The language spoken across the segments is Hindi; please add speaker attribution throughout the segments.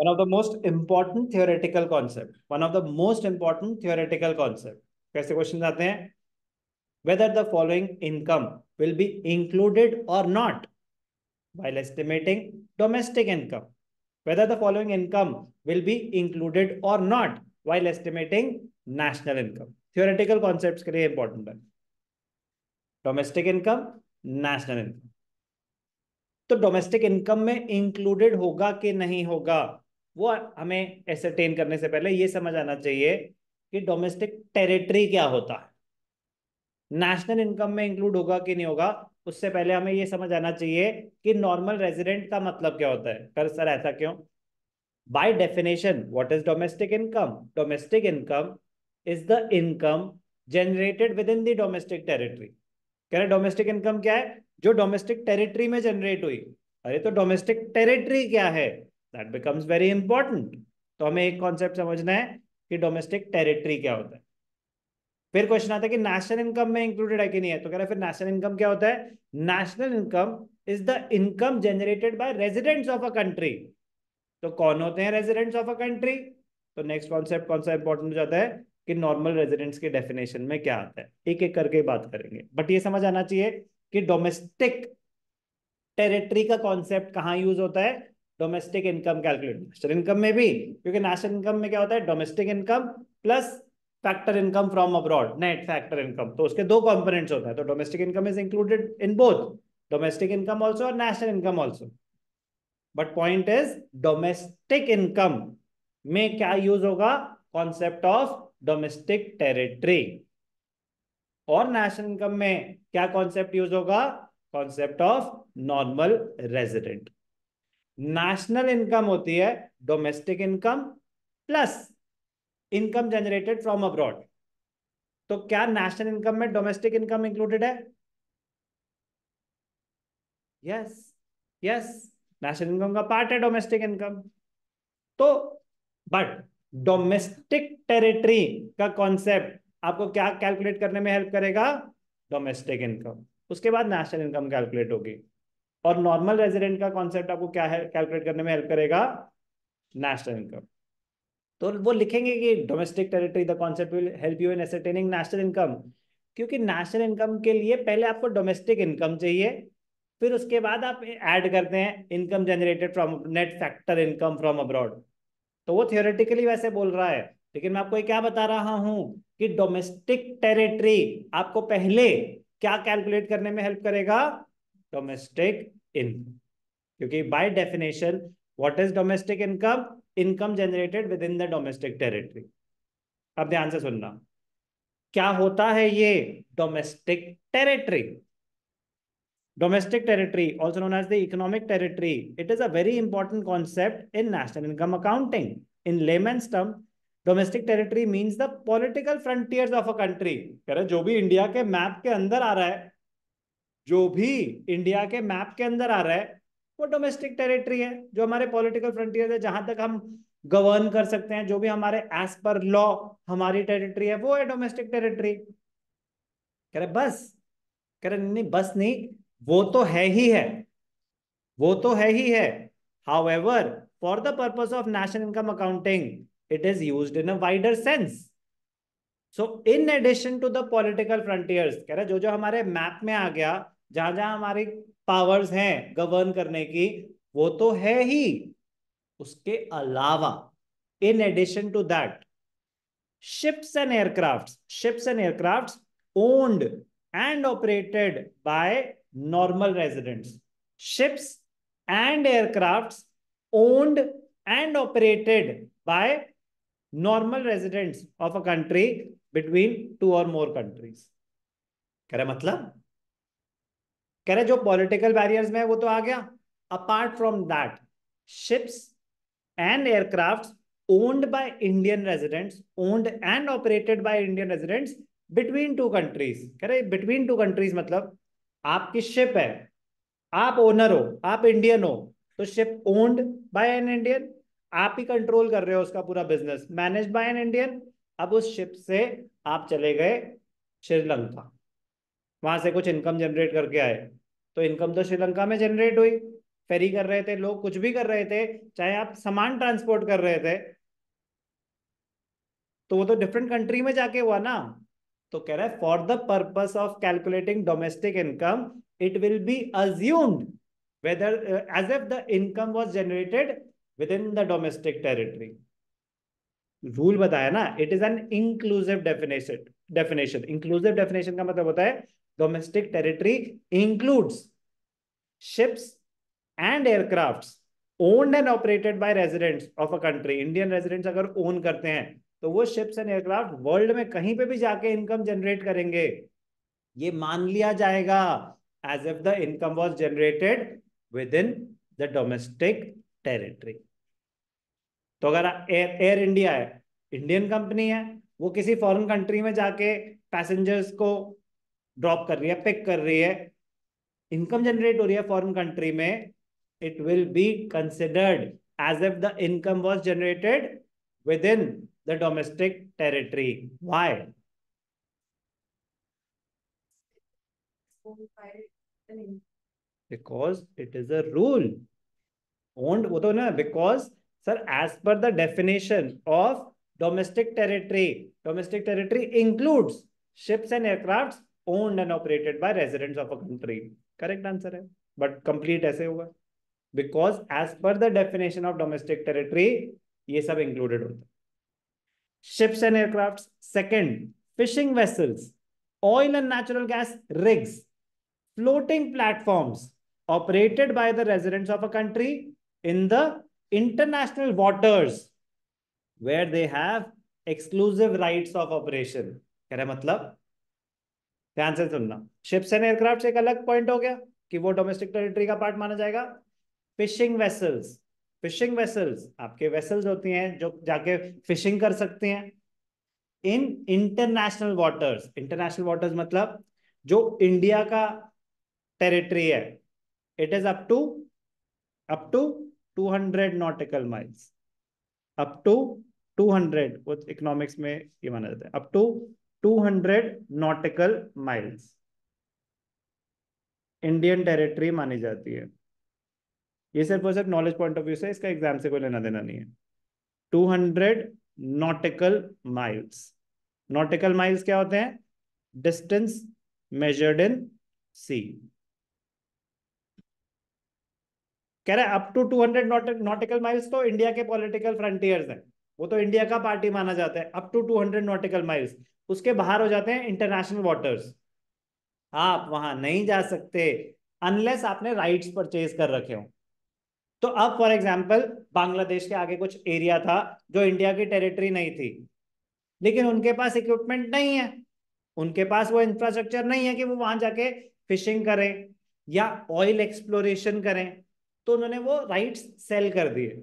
Speaker 1: one of the most important theoretical concept one of the most important theoretical concept kaise questions aate hain whether the following income will be included or not while estimating domestic income whether the following income will be included or not while estimating national income theoretical concepts ke liye important hai domestic income national income तो डोमेस्टिक इनकम में इंक्लूडेड होगा कि नहीं होगा वो हमें एसरटेन करने से पहले ये समझ आना चाहिए कि डोमेस्टिक टेरिटरी क्या होता है नेशनल इनकम में इंक्लूड होगा कि नहीं होगा उससे पहले हमें ये समझ आना चाहिए कि नॉर्मल रेजिडेंट का मतलब क्या होता है कर सर ऐसा क्यों definition what is domestic income domestic income is the income generated within the domestic territory कह रहे डोमेस्टिक इनकम क्या है जो डोमेस्टिक टेरिटरी में जनरेट हुई अरे तो डोमेस्टिक टेरिटरी क्या है दैट बिकम्स वेरी इंपॉर्टेंट तो हमें एक कॉन्सेप्ट समझना है कि डोमेस्टिक टेरिटरी क्या होता है फिर क्वेश्चन आता है कि नेशनल इनकम में इंक्लूडेड है कि नहीं है तो कह रहा है फिर नेशनल इनकम क्या होता है national income is the income generated by residents of a country तो कौन होते हैं रेजिडेंट्स ऑफ अ कंट्री तो नेक्स्ट कॉन्सेप्ट कौन सा इंपॉर्टेंट हो जाता है कि नॉर्मल रेजिडेंट्स के डेफिनेशन में क्या आता है एक एक करके बात करेंगे बट ये समझ आना चाहिए कि डोमेस्टिक टेरिटरी का कॉन्सेप्ट कहाँ यूज होता है domestic income calculate national income में भी क्योंकि नेशनल इनकम में क्या होता है domestic income plus factor income from abroad net factor income तो उसके दो कंपोनेंट्स होता है तो domestic income is included in both domestic income also और national income also but point is domestic income में क्या यूज होगा कॉन्सेप्ट ऑफ डोमेस्टिक टेरिटरी और नेशनल इनकम में क्या कॉन्सेप्ट यूज होगा concept of normal resident national income होती है domestic income plus income generated from abroad तो क्या नेशनल इनकम में डोमेस्टिक इनकम इंक्लूडेड है यस यस नेशनल इनकम का पार्ट है डोमेस्टिक इनकम तो बट डोमेस्टिक टेरिटरी का कॉन्सेप्ट आपको क्या कैलकुलेट करने में हेल्प करेगा डोमेस्टिक इनकम उसके बाद नेशनल इनकम कैलकुलेट होगी और नॉर्मल रेजिडेंट का कॉन्सेप्ट आपको क्या है कैलकुलेट करने में हेल्प करेगा नेशनल इनकम तो वो लिखेंगे कि domestic territory the concept will help you in ascertaining national income क्योंकि नेशनल इनकम के लिए पहले आपको डोमेस्टिक इनकम चाहिए फिर उसके बाद आप ऐड करते हैं income generated from net factor income from abroad तो वो थियोरेटिकली वैसे बोल रहा है लेकिन मैं आपको ये क्या बता रहा हूं कि डोमेस्टिक टेरिटरी आपको पहले क्या कैलकुलेट करने में हेल्प करेगा डोमेस्टिक इनकम क्योंकि by definition what is domestic income income generated within the domestic territory अब ध्यान से सुनना क्या होता है ये domestic territory domestic territory also known as the economic territory it is a very important concept in national income accounting in layman's स्टम domestic territory means the political frontiers of a country कह रहे जो भी इंडिया के मैप के अंदर आ रहा है जो भी इंडिया के मैप के अंदर आ रहा है वो डोमेस्टिक टेरिटरी है जो हमारे पॉलिटिकल फ्रंटियर है जहां तक हम गवर्न कर सकते हैं जो भी हमारे एज पर लॉ हमारी टेरिटरी है वो है डोमेस्टिक टेरिटरी कह रहे बस कह रहे नहीं बस नहीं वो तो है ही है वो तो है ही है however for the purpose of national income accounting it is use in a wider sense so in addition to the political frontiers कह रहे जो जो हमारे मैप में आ गया जहां जहां हमारी पावर्स हैं गवर्न करने की वो तो है ही उसके अलावा in addition to that ships and aircrafts ships and aircrafts owned and operated by normal residents ships and aircrafts owned and operated by normal residents of a country between two or more countries kya matlab कह रहे जो पॉलिटिकल बैरियर्स में वो तो आ गया apart from that ships and aircraft owned by Indian residents owned and operated by Indian residents between two countries कह रहे बिटवीन टू कंट्रीज मतलब आपकी शिप है आप ओनर हो आप इंडियन हो तो ship owned by an Indian आप ही कंट्रोल कर रहे हो उसका पूरा business manage by an Indian अब उस शिप से आप चले गए श्रीलंका वहां से कुछ इनकम जनरेट करके आए तो इनकम तो श्रीलंका में जनरेट हुई फेरी कर रहे थे लोग कुछ भी कर रहे थे चाहे आप सामान ट्रांसपोर्ट कर रहे थे तो वो तो डिफरेंट कंट्री में जाके हुआ ना तो कह रहा है for the purpose of calculating domestic income it will be assumed whether as if the income was generated within the domestic territory rule बताया ना it is an inclusive definition definition inclusive definition का मतलब होता है Domestic territory includes ships and aircrafts owned and operated by residents of a country. Indian residents agar own karte hain to wo ships and aircraft world में कहीं पे भी जाके income generate karenge ye maan liya jayega as if the income was generated within the domestic territory. तो अगर एयर इंडिया है इंडियन कंपनी है वो किसी फॉरेन कंट्री में जाके पैसेंजर्स को ड्रॉप कर रही है पिक कर रही है इनकम जनरेट हो रही है फॉरन कंट्री में it will be considered as if the income was generated within the domestic territory why because it is a rule owned वो तो ना because sir as per the definition of domestic territory domestic territory includes ships and aircraft owned and operated by residents of a country. Correct answer hai but complete aise hoga because as per the definition of domestic territory ye sab included hota ships and aircrafts second fishing vessels oil and natural gas rigs floating platforms operated by the residents of a country in the international waters where they have exclusive rights of operation कह matlab ध्यान से सुनना शिप्स एंड एयरक्राफ्ट एक अलग पॉइंट हो गया कि वो डोमेस्टिक टेरिटरी का पार्ट माना जाएगा फिशिंग वेसल्स फिशिंग वेसल्स आपके वेसल्स होती हैं जो जाके फिशिंग कर सकते हैं in international waters international waters मतलब जो इंडिया का टेरिटरी है it is up to up to 200 nautical miles up to 200 hundred economics में ये माना जाता है up to 200 nautical miles Indian territory मानी जाती है ये सिर्फ और सिर्फ नॉलेज पॉइंट ऑफ व्यू से इसका एग्जाम से कोई लेना देना नहीं है 200 नॉटिकल माइल्स नॉटिकल माइल्स क्या होते हैं डिस्टेंस मेजर्ड इन सी कह रहे अप टू 200 नॉटिकल माइल्स तो इंडिया के पॉलिटिकल फ्रंटियर्स हैं वो तो इंडिया का पार्टी माना जाता है अप टू 200 नॉटिकल माइल्स उसके बाहर हो जाते हैं इंटरनेशनल वाटर्स आप वहां नहीं जा सकते अनलेस आपने राइट्स परचेज कर रखे हो तो अब फॉर एग्जाम्पल बांग्लादेश के आगे कुछ एरिया था जो इंडिया की टेरिटरी नहीं थी लेकिन उनके पास इक्विपमेंट नहीं है उनके पास वो इंफ्रास्ट्रक्चर नहीं है कि वो वहां जाके फिशिंग करें या ऑयल एक्सप्लोरेशन करें तो उन्होंने वो राइट्स सेल कर दिए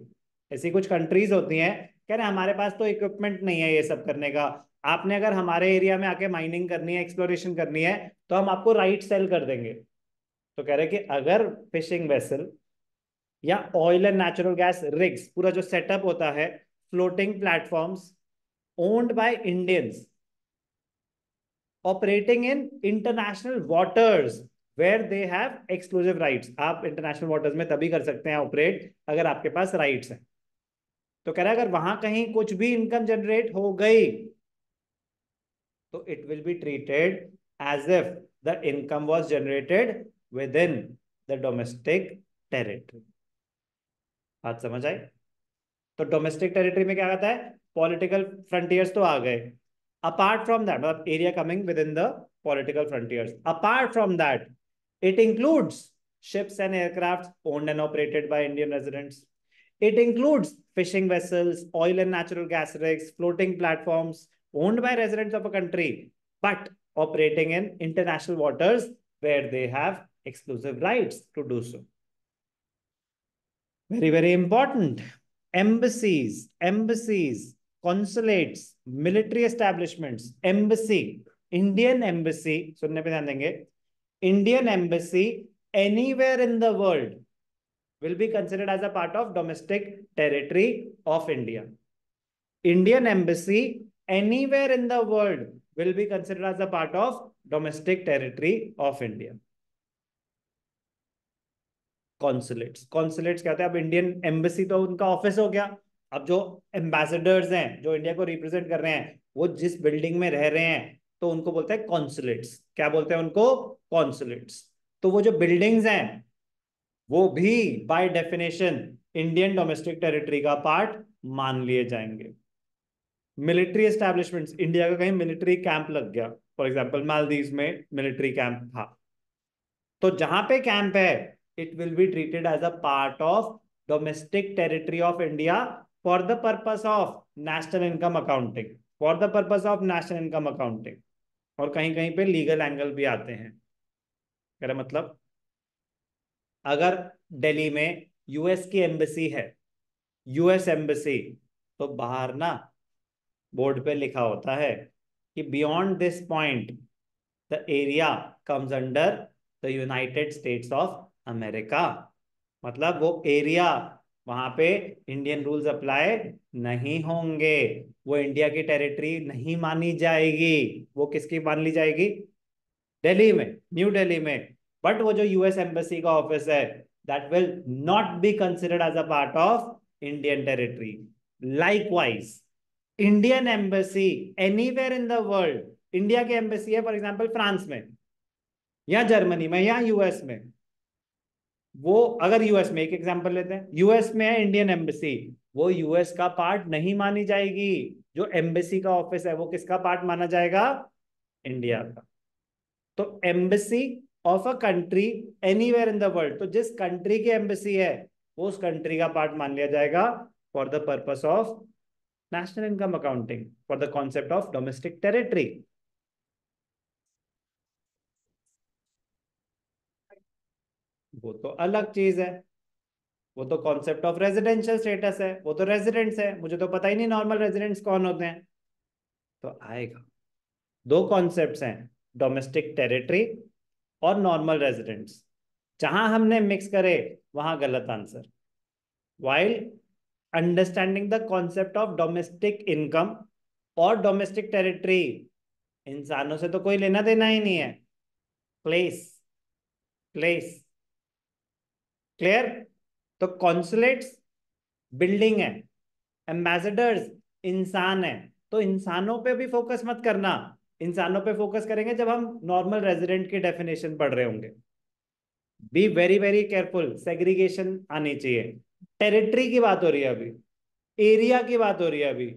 Speaker 1: ऐसी कुछ कंट्रीज होती हैं कह रहे हमारे पास तो इक्विपमेंट नहीं है ये सब करने का आपने अगर हमारे एरिया में आके माइनिंग करनी है एक्सप्लोरेशन करनी है तो हम आपको राइट सेल कर देंगे तो कह रहे कि अगर फिशिंग वेसल या oil and natural gas rigs पूरा जो सेटअप होता है floating platforms owned by Indians operating in international waters where they have exclusive rights आप इंटरनेशनल वाटर्स में तभी कर सकते हैं ऑपरेट अगर आपके पास राइट्स हैं तो कह रहे अगर वहां कहीं कुछ भी इनकम जनरेट हो गई So it will be treated as if the income was generated within the domestic territory. बात समझ आई तो डोमेस्टिक टेरिटरी में क्या आता है apart from तो आ गए within the political मतलब Apart from that, it includes ships and aircrafts owned and operated by Indian residents. It includes fishing vessels, oil and natural gas rigs, floating platforms, owned by residents of a country, but operating in international waters where they have exclusive rights to do so. Very, very important. Embassies, embassies, consulates, military establishments, embassy, Indian embassy, Indian embassy anywhere in the world will be considered as a part of domestic territory of India. Indian embassy anywhere in the world will be considered as a part of domestic territory of India. consulates consulates क्या होता इंडियन एम्बेसी तो उनका ऑफिस हो गया अब जो एम्बेसडर्स हैं जो इंडिया को रिप्रेजेंट कर रहे हैं वो जिस बिल्डिंग में रह रहे हैं तो उनको बोलते हैं कॉन्सुलेट्स क्या बोलते हैं उनको कॉन्सुलेट्स तो वो जो बिल्डिंग्स हैं वो भी by definition Indian domestic territory का पार्ट मान लिए जाएंगे मिलिट्री एस्टेब्लिशमेंट इंडिया का कहीं मिलिट्री कैंप लग गया फॉर एग्जाम्पल मालदीव में मिलिट्री कैंप था तो जहां पे कैंप है it will be treated as a part of domestic territory of India for the purpose of national income accounting for the purpose of national income accounting और कहीं कहीं पे लीगल एंगल भी आते हैं मतलब अगर दिल्ली में यूएस की एम्बेसी है यूएस एम्बेसी तो बाहर ना बोर्ड पे लिखा होता है कि beyond this point the area comes under the United States of America मतलब वो एरिया वहां पे इंडियन रूल्स अप्लाई नहीं होंगे वो इंडिया की टेरिटरी नहीं मानी जाएगी वो किसकी मान ली जाएगी दिल्ली में न्यू दिल्ली में बट वो जो यूएस एम्बेसी का ऑफिस है that will not be considered as a part of Indian territory likewise Indian embassy where in the world India की एम्बेसी है फॉर एग्जाम्पल फ्रांस में या जर्मनी में या यूएस में वो अगर यूएस में एक एग्जाम्पल लेते हैं यूएस में है इंडियन एम्बेसी वो यूएस का पार्ट नहीं मानी जाएगी जो एम्बेसी का ऑफिस है वो किसका पार्ट माना जाएगा इंडिया का तो embassy of a country anywhere in the world तो जिस कंट्री की एम्बेसी है वो उस कंट्री का पार्ट मान लिया जाएगा for the purpose of national income accounting for the concept of domestic territory. वो तो अलग चीज है वो तो कॉन्सेप्ट ऑफ रेजिडेंशियल स्टेटस है वो तो रेजिडेंट्स है मुझे तो पता ही नहीं नॉर्मल रेजिडेंट्स कौन होते हैं तो आएगा दो कॉन्सेप्ट्स हैं डोमेस्टिक टेरिटरी और नॉर्मल रेजिडेंट्स जहां हमने मिक्स करे वहां गलत answer while understanding the concept of domestic income और डोमेस्टिक टेरिटरी इंसानों से तो कोई लेना देना ही नहीं है प्लेस प्लेस क्लियर तो कॉन्सुलेट्स बिल्डिंग है एम्बेसडर्स इंसान है तो इंसानों पे भी फोकस मत करना इंसानों पे फोकस करेंगे जब हम नॉर्मल रेजिडेंट की डेफिनेशन पढ़ रहे होंगे be very very careful segregation आनी चाहिए टेरिटरी की बात हो रही है अभी एरिया की बात हो रही है अभी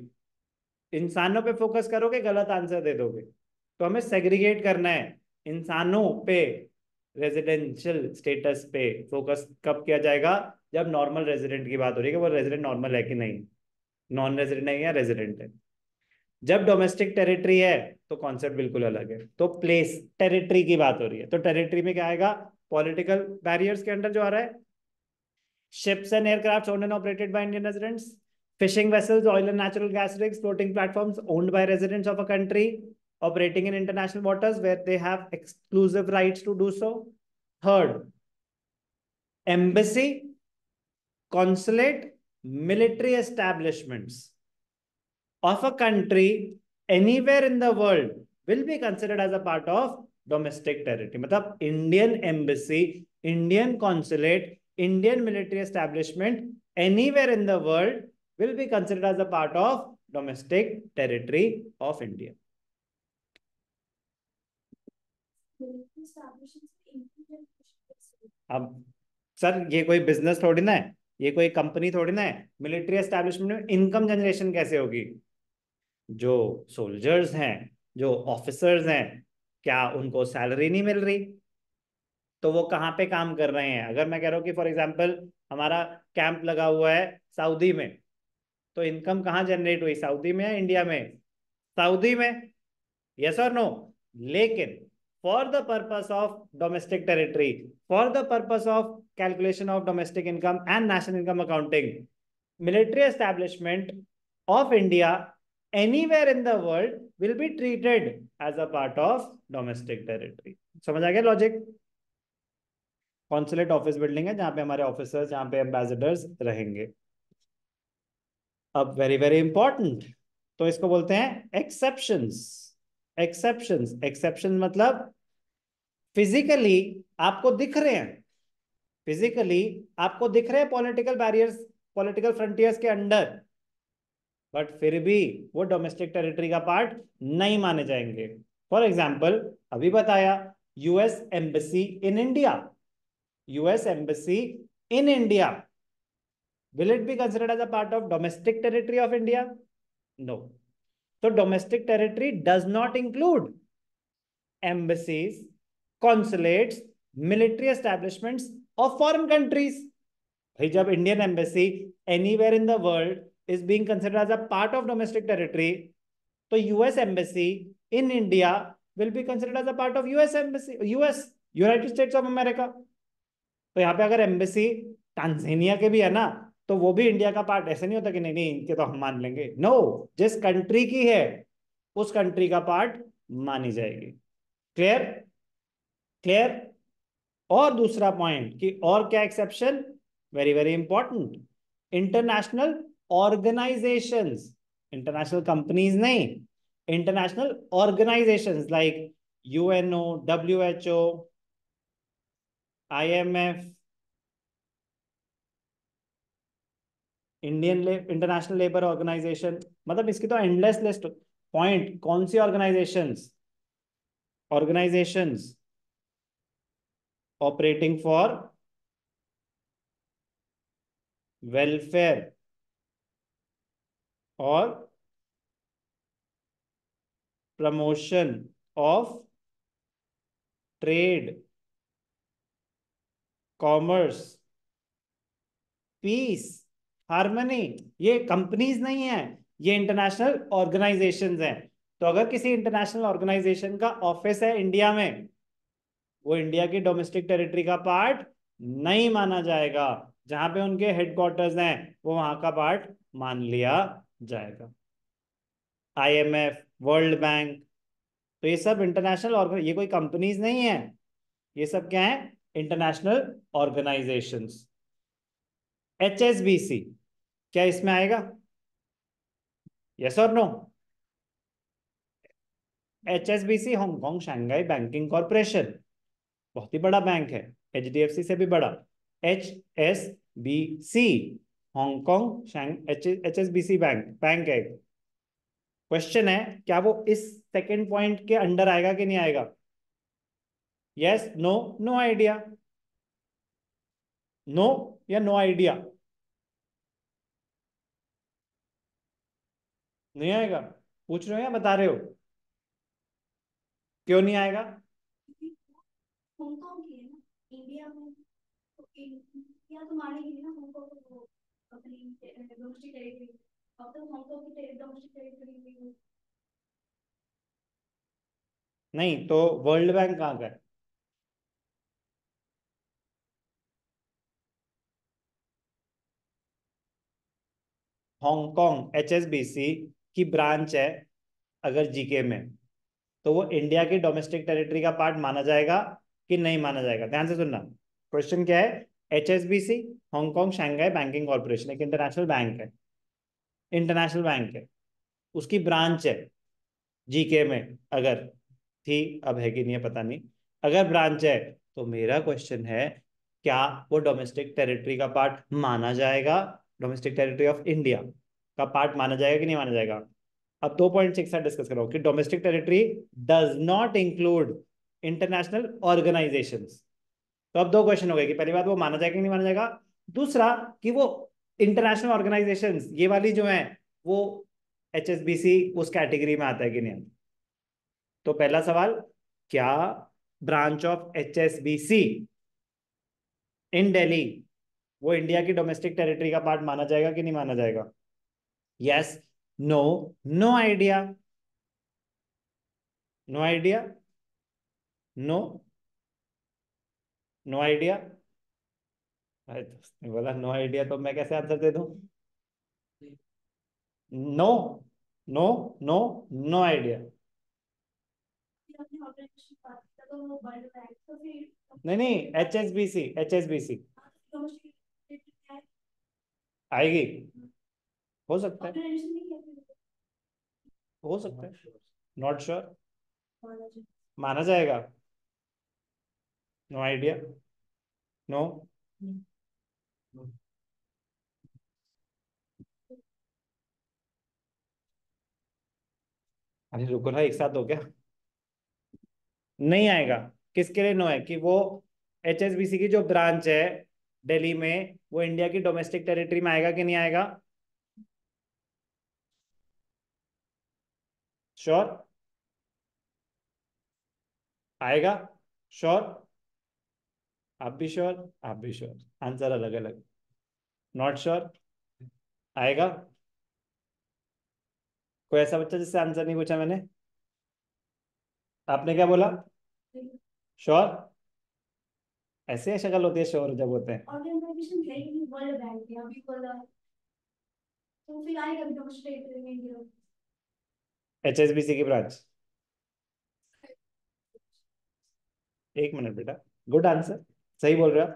Speaker 1: इंसानों पे फोकस करोगे गलत आंसर दे दोगे तो हमें सेग्रीगेट करना है इंसानों पे रेजिडेंशियल स्टेटस पे फोकस कब किया जाएगा जब नॉर्मल रेजिडेंट की बात हो रही है कि वो रेजिडेंट नॉर्मल है कि नहीं नॉन रेजिडेंट है या रेजिडेंट है जब डोमेस्टिक टेरिटरी है तो कॉन्सेप्ट बिल्कुल अलग है तो प्लेस टेरिटरी की बात हो रही है तो टेरिटरी में क्या आएगा पॉलिटिकल बैरियर्स के अंडर जो आ रहा है ships and aircrafts owned and operated by Indian residents, fishing vessels, oil and natural gas rigs, floating platforms owned by residents of a country operating in international waters where they have exclusive rights to do so. Third, embassy, consulate, military establishments of a country anywhere in the world will be considered as a part of domestic territory. मतलब Indian embassy, Indian consulate Indian military establishment anywhere in the world will be considered as a part of domestic territory of India. अब सर ये कोई बिजनेस थोड़ी ना है ये कोई कंपनी थोड़ी ना है मिलिट्री एस्टेब्लिशमेंट में इनकम जनरेशन कैसे होगी जो सोल्जर्स हैं जो ऑफिसर्स हैं क्या उनको सैलरी नहीं मिल रही तो वो कहाँ पे काम कर रहे हैं अगर मैं कह रहा हूँ कि फॉर एग्जाम्पल हमारा कैंप लगा हुआ है सऊदी में तो इनकम कहाँ जनरेट हुई सऊदी में या इंडिया में सऊदी में यस और नो लेकिन for the purpose of domestic territory for the purpose of calculation of domestic income and national income accounting military establishment of India anywhere in the world will be treated as a part of domestic territory समझ आ गया लॉजिक कॉन्सुलेट ऑफिस बिल्डिंग है जहां पे हमारे ऑफिसर्स जहाँ पे एम्बेसडर्स रहेंगे अब वेरी वेरी इंपॉर्टेंट तो इसको बोलते हैं एक्सेप्शन एक्सेप्शन एक्सेप्शन मतलब फिजिकली आपको दिख रहे हैं फिजिकली आपको दिख रहे हैं पॉलिटिकल बैरियर्स पॉलिटिकल फ्रंटियर्स के अंडर बट फिर भी वो डोमेस्टिक टेरिटरी का पार्ट नहीं माने जाएंगे फॉर एग्जाम्पल अभी बताया US embassy in India US embassy in India, will it be considered as a part of domestic territory of India? No. So domestic territory does not include embassies, consulates, military establishments of foreign countries. Hijab Indian embassy anywhere in the world is being considered as a part of domestic territory, so US embassy in India will be considered as a part of US embassy, US, United States of America. तो यहाँ पे अगर एम्बेसी टांजेनिया के भी है ना तो वो भी इंडिया का पार्ट ऐसे नहीं होता कि नहीं नहीं इनके तो हम मान लेंगे नो no, जिस कंट्री की है उस कंट्री का पार्ट मानी जाएगी क्लियर क्लियर और दूसरा पॉइंट कि और क्या exception very very important international organization international companies नहीं international organization like UNO W H O IMF Indian international labour organization मतलब इसकी तो एंडलेस लिस्ट पॉइंट कौन सी organizations organizations operating for welfare और promotion of trade commerce peace harmony ये कंपनीज नहीं है ये इंटरनेशनल ऑर्गेनाइजेशन हैं तो अगर किसी इंटरनेशनल ऑर्गेनाइजेशन का ऑफिस है इंडिया में वो इंडिया की डोमेस्टिक टेरिटरी का पार्ट नहीं माना जाएगा जहां पे उनके हेडक्वार्टर्स हैं वो वहां का पार्ट मान लिया जाएगा आईएमएफ वर्ल्ड बैंक तो ये सब इंटरनेशनल ऑर्गन ये कोई कंपनीज नहीं है ये सब क्या है international organization H S B C क्या इसमें आएगा यस और no H S B C Hong Kong Shanghai banking corporation बहुत ही बड़ा बैंक है एच डी एफ सी से भी बड़ा H S B C Hong Kong H S B C bank bank है क्वेश्चन है क्या वो इस सेकेंड पॉइंट के अंडर आएगा कि नहीं आएगा yes no no idea no या नो आइडिया नहीं आएगा पूछ रहे हो या बता रहे हो क्यों नहीं आएगा नहीं तो वर्ल्ड बैंक कहाँ का है हांगकांग एचएसबीसी की ब्रांच है अगर जीके में तो वो इंडिया की डोमेस्टिक टेरिटरी का पार्ट माना जाएगा कि नहीं माना जाएगा ध्यान से सुनना क्वेश्चन क्या है H S B C Hong Kong Shanghai banking corporation एक इंटरनेशनल बैंक है इंटरनेशनल बैंक है उसकी ब्रांच है जीके में अगर थी अब है कि नहीं है पता नहीं अगर ब्रांच है तो मेरा क्वेश्चन है क्या वो डोमेस्टिक टेरिटरी का पार्ट माना जाएगा डोमेस्टिक टेरिटरी ऑफ इंडिया का पार्ट माना जाएगा कि नहीं माना जाएगा अब दो पॉइंट सिक्स डिस्कस करो कि domestic territory does not include international organization तो अब दो क्वेश्चन हो गए कि पहली बात वो माना जाएगा कि नहीं माना जाएगा दूसरा कि वो इंटरनेशनल ऑर्गेनाइजेशन ये वाली जो है वो एच उस कैटेगरी में आता है कि नहीं तो पहला सवाल क्या branch of H in Delhi वो इंडिया की डोमेस्टिक टेरिटरी का पार्ट माना जाएगा कि नहीं माना जाएगा yes no no idea no idea no no idea अरे दोस्त तो बोला नो आइडिया तो मैं कैसे आंसर दे दू no no no no idea नहीं नहीं H S B C H S B C आएगी हो सकता है हो सकता है नॉट श्योर माना जाएगा नो आइडिया नो अरे रुको ना एक साथ हो गया नहीं आएगा किसके लिए नो है कि वो एच की जो ब्रांच है दिल्ली में वो इंडिया की डोमेस्टिक टेरिटरी में आएगा कि नहीं आएगा श्योर आएगा श्योर आप भी श्योर आप भी श्योर आंसर अलग अलग नॉट श्योर आएगा कोई ऐसा बच्चा जिससे आंसर नहीं पूछा मैंने आपने क्या बोला श्योर sure? ऐसे शक्ल होती है शोर जब होते हैं एच एस बी सी की ब्रांच एक मिनट बेटा गुड आंसर सही बोल रहे हो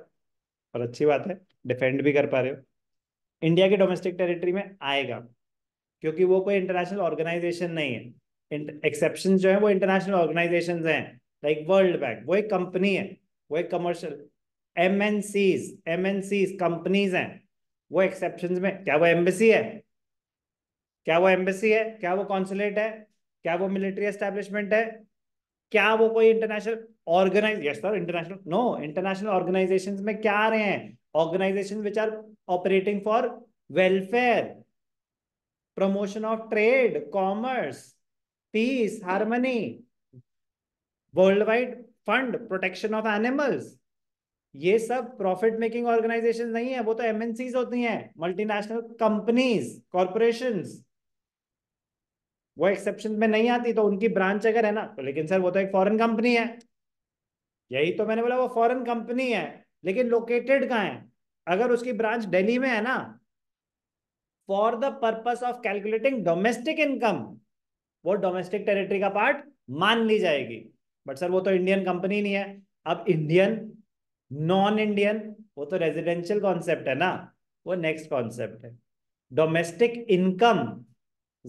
Speaker 1: और अच्छी बात है डिफेंड भी कर पा रहे हो इंडिया के डोमेस्टिक टेरिटरी में आएगा क्योंकि वो कोई इंटरनेशनल ऑर्गेनाइजेशन नहीं है एक्सेप्शन जो है वो इंटरनेशनल ऑर्गेनाइजेशन हैं लाइक वर्ल्ड बैंक वो एक कंपनी है वो एक commercial M N Cs M N companies हैं वो एक्सेप्शन में क्या वो एम्बेसी है क्या वो एम्बेसी है क्या वो कॉन्सुलेट है क्या वो मिलिट्री एस्टेब्लिशमेंट है क्या वो कोई international organise yes sir international no international organizations में क्या आ रहे हैं organization which are operating for welfare promotion of trade commerce peace harmony world wide fund protection of animals ये सब प्रॉफिट मेकिंग ऑर्गेनाइजेशन नहीं है वो तो एमएनसी होती हैं मल्टीनेशनल कंपनीज कॉरपोरेशन वो एक्सेप्शन में नहीं आती तो उनकी ब्रांच अगर है ना तो लेकिन सर वो तो एक फॉरेन कंपनी है यही तो मैंने बोला वो फॉरेन कंपनी है लेकिन लोकेटेड कहा है अगर उसकी ब्रांच दिल्ली में है ना for the purpose of calculating domestic income वो डोमेस्टिक टेरिटरी का पार्ट मान ली जाएगी बट सर वो तो इंडियन कंपनी नहीं है अब इंडियन नॉन इंडियन वो तो रेजिडेंशियल कॉन्सेप्ट है ना वो नेक्स्ट कॉन्सेप्ट है डोमेस्टिक इनकम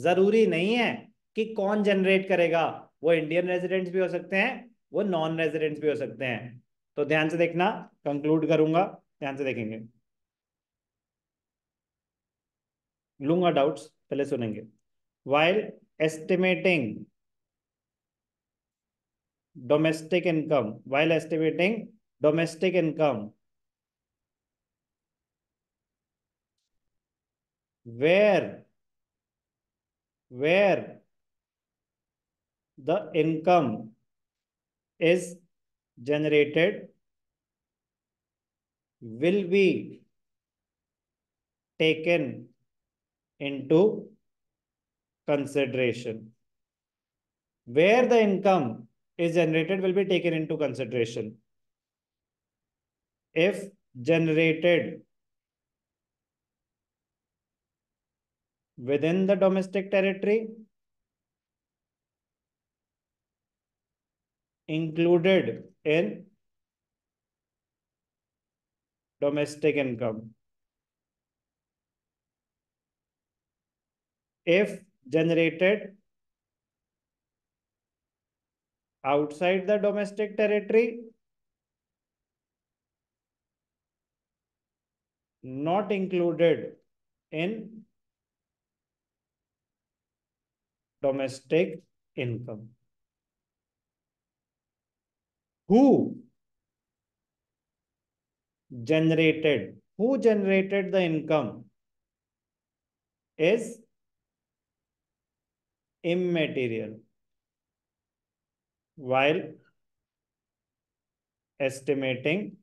Speaker 1: जरूरी नहीं है कि कौन जनरेट करेगा वो इंडियन रेजिडेंट्स भी हो सकते हैं वो नॉन रेजिडेंट्स भी हो सकते हैं तो ध्यान से देखना कंक्लूड करूंगा ध्यान से देखेंगे लूंगा डाउट्स पहले सुनेंगे while estimating domestic income while estimating domestic income where where the income is generated will be taken into consideration where the income is generated will be taken into consideration. If generated within the domestic territory, included in domestic income. If generated outside the domestic territory, not included in domestic income. Who generated, who generated the income is immaterial while estimating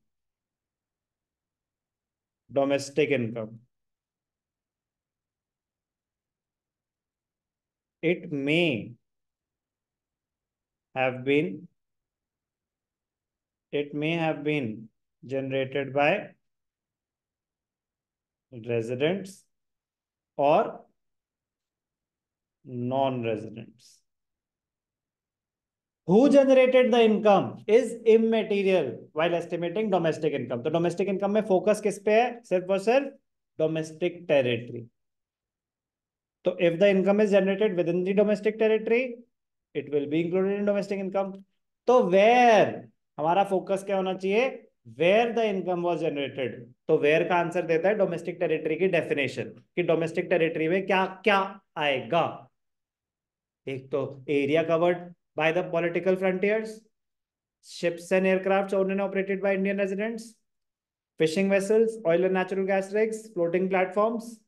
Speaker 1: domestic income. It may have been it may have been generated by residents or non-residents. who generated the income is immaterial while estimating domestic income तो domestic income में focus किस पे है सिर्फ और सिर्फ domestic territory तो if the income is generated within the domestic territory it will be included in domestic income तो where हमारा focus क्या होना चाहिए where the income was generated तो where का आंसर देता है domestic territory की definition कि domestic territory में क्या क्या आएगा एक तो area covered by the political frontiers, ships and aircrafts owned and operated by Indian residents, fishing vessels, oil and natural gas rigs, floating platforms,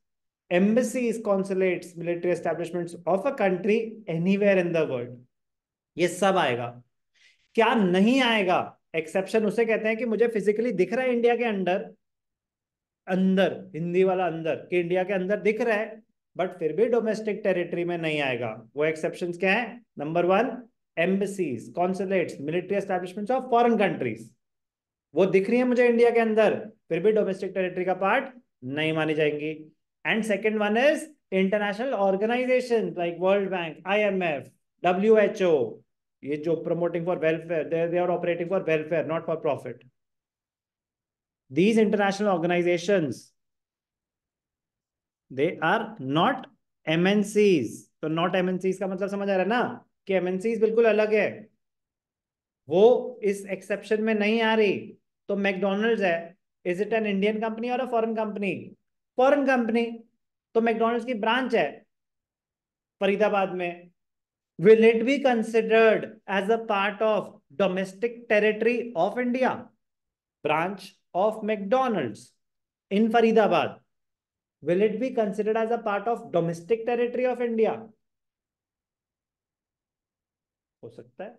Speaker 1: embassies, consulates, military establishments of a country anywhere in the world. ye sab aayega kya nahi aayega exception use kehte hain ki mujhe physically dikh raha hai india ke under अंदर हिंदी वाला अंदर कि इंडिया के अंदर दिख रहा है बट फिर भी डोमेस्टिक टेरिटरी में नहीं आएगा वो एक्सेप्शन क्या है number one embassies consulates military establishment of foreign countries वो दिख रही है मुझे इंडिया के अंदर फिर भी डोमेस्टिक टेरिटरी का पार्ट नहीं मानी जाएंगी and second one is international organization like world bank I M F W H O ये जो promoting for welfare they are operating for welfare not for profit international organization they are not M NCs तो नॉट एनसीज का मतलब समझ आ रहा है ना कि एमएनसीज बिल्कुल अलग है वो इस एक्सेप्शन में नहीं आ रही तो मैकडोनल्ड है is it an Indian company और a foreign company foreign company तो मैकडोनल्ड की ब्रांच है फरीदाबाद में will it be considered as a part of domestic territory of India branch of McDonald's in Faridabad will it be considered as a part of domestic territory of India हो सकता है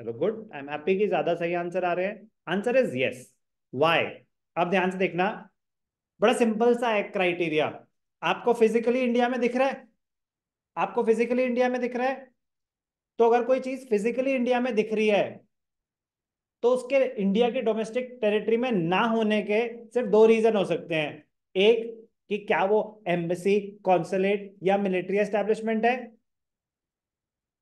Speaker 1: चलो गुड आई एम हैप्पी कि ज्यादा सही आंसर आ रहे हैं आंसर इज यस वाई आप ध्यान से देखना बड़ा सिंपल सा है क्राइटेरिया आपको फिजिकली इंडिया में दिख रहा है आपको फिजिकली इंडिया में दिख रहा है तो अगर कोई चीज फिजिकली इंडिया में दिख रही है तो उसके इंडिया के डोमेस्टिक टेरिटरी में ना होने के सिर्फ दो रीजन हो सकते हैं एक कि क्या वो एम्बेसी कॉन्सुलेट या मिलिट्री एस्टेब्लिशमेंट है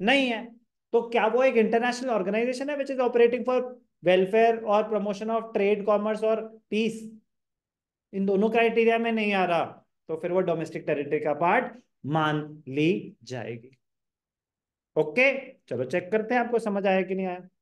Speaker 1: नहीं है तो क्या वो एक इंटरनेशनल ऑर्गेनाइजेशन है which is operating for welfare और प्रमोशन ऑफ ट्रेड कॉमर्स और पीस इन दोनों क्राइटेरिया में नहीं आ रहा तो फिर वो डोमेस्टिक टेरिटरी का पार्ट मान ली जाएगी ओके चलो चेक करते हैं आपको समझ आया कि नहीं आया